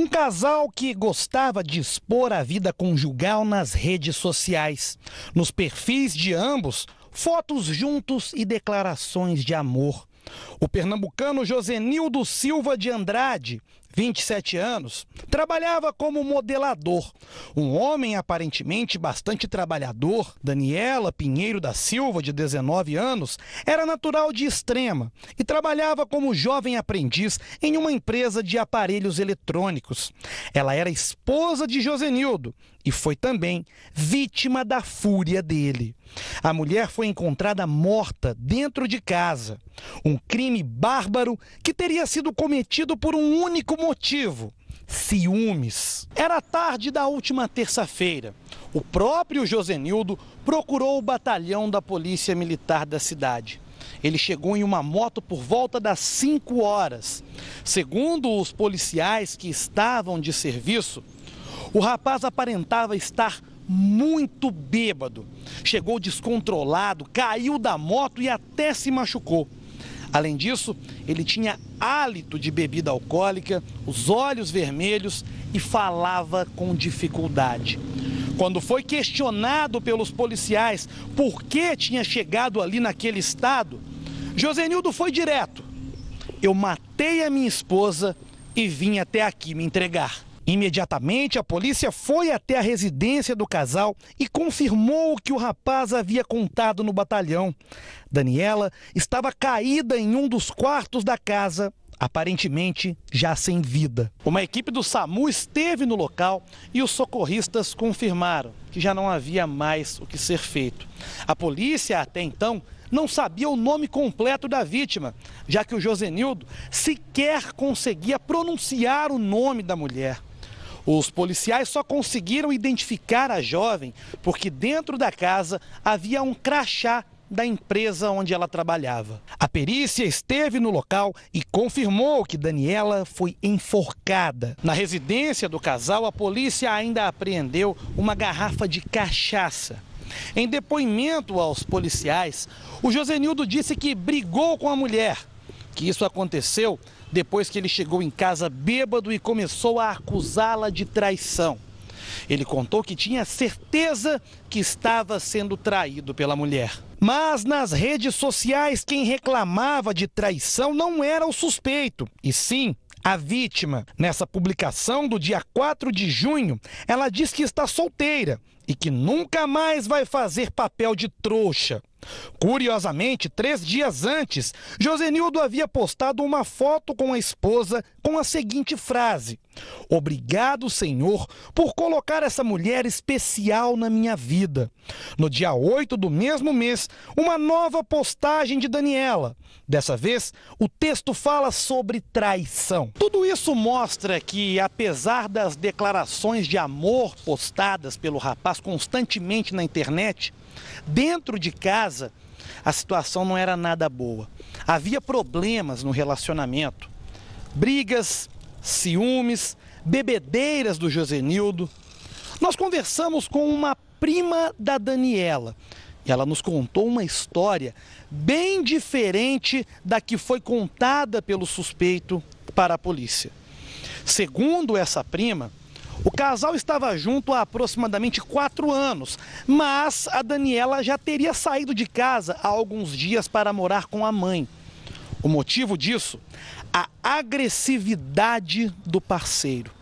Um casal que gostava de expor a vida conjugal nas redes sociais. Nos perfis de ambos, fotos juntos e declarações de amor. O pernambucano Josenildo Silva de Andrade 27 anos, trabalhava como modelador. Um homem aparentemente bastante trabalhador, Daniela Pinheiro da Silva, de 19 anos, era natural de Extrema e trabalhava como jovem aprendiz em uma empresa de aparelhos eletrônicos. Ela era esposa de Josenildo e foi também vítima da fúria dele. A mulher foi encontrada morta dentro de casa. Um crime bárbaro que teria sido cometido por um único motivo? Ciúmes. Era tarde da última terça-feira. O próprio Josenildo procurou o batalhão da Polícia Militar da cidade. Ele chegou em uma moto por volta das 5 horas. Segundo os policiais que estavam de serviço, o rapaz aparentava estar muito bêbado. Chegou descontrolado, caiu da moto e até se machucou. Além disso, ele tinha hálito de bebida alcoólica, os olhos vermelhos e falava com dificuldade. Quando foi questionado pelos policiais por que tinha chegado ali naquele estado, Josenildo foi direto. Eu matei a minha esposa e vim até aqui me entregar. Imediatamente, a polícia foi até a residência do casal e confirmou o que o rapaz havia contado no batalhão. Daniela estava caída em um dos quartos da casa, aparentemente já sem vida. Uma equipe do SAMU esteve no local e os socorristas confirmaram que já não havia mais o que ser feito. A polícia, até então, não sabia o nome completo da vítima, já que o Josenildo sequer conseguia pronunciar o nome da mulher. Os policiais só conseguiram identificar a jovem porque dentro da casa havia um crachá da empresa onde ela trabalhava. A perícia esteve no local e confirmou que Daniela foi enforcada. Na residência do casal, a polícia ainda apreendeu uma garrafa de cachaça. Em depoimento aos policiais, o Josenildo disse que brigou com a mulher que isso aconteceu depois que ele chegou em casa bêbado e começou a acusá-la de traição. Ele contou que tinha certeza que estava sendo traído pela mulher. Mas nas redes sociais, quem reclamava de traição não era o suspeito, e sim a vítima. Nessa publicação do dia 4 de junho, ela diz que está solteira e que nunca mais vai fazer papel de trouxa. Curiosamente, três dias antes, Josenildo havia postado uma foto com a esposa com a seguinte frase: Obrigado, Senhor, por colocar essa mulher especial na minha vida. No dia 8 do mesmo mês, uma nova postagem de Daniela. Dessa vez, o texto fala sobre traição. Tudo isso mostra que, apesar das declarações de amor postadas pelo rapaz faz constantemente na internet, dentro de casa a situação não era nada boa. Havia problemas no relacionamento, brigas, ciúmes, bebedeiras do Josenildo. Nós conversamos com uma prima da Daniela. E ela nos contou uma história bem diferente da que foi contada pelo suspeito para a polícia. Segundo essa prima, o casal estava junto há aproximadamente quatro anos, mas a Daniela já teria saído de casa há alguns dias para morar com a mãe. O motivo disso? A agressividade do parceiro.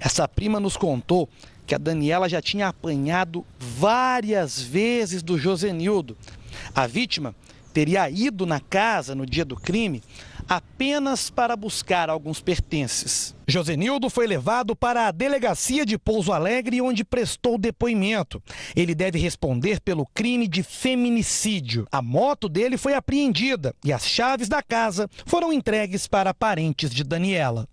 Essa prima nos contou que a Daniela já tinha apanhado várias vezes do Josenildo. A vítima teria ido na casa no dia do crime apenas para buscar alguns pertences. Josenildo foi levado para a delegacia de Pouso Alegre, onde prestou depoimento. Ele deve responder pelo crime de feminicídio. A moto dele foi apreendida e as chaves da casa foram entregues para parentes de Daniela.